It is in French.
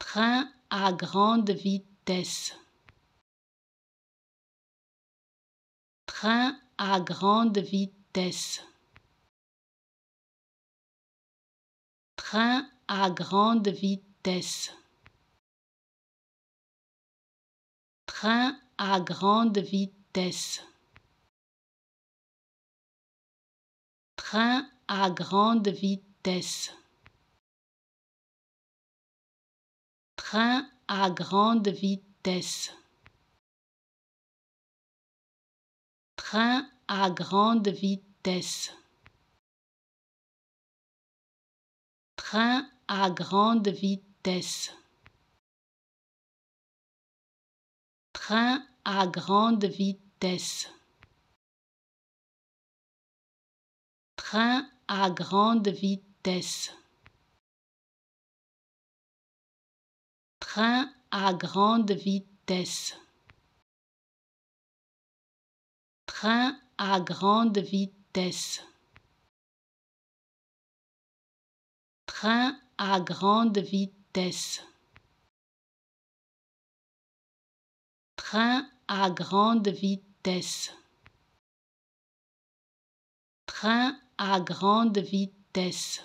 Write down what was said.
Train à grande vitesse. Train à grande vitesse. Train à grande vitesse. Train à grande vitesse. Train à grande vitesse. train à grande vitesse. Train à grande vitesse. Train à grande vitesse. Train à grande vitesse. Train à grande vitesse. train à grande vitesse. Train à grande vitesse. Train à grande vitesse. Train à grande vitesse. Train à grande vitesse.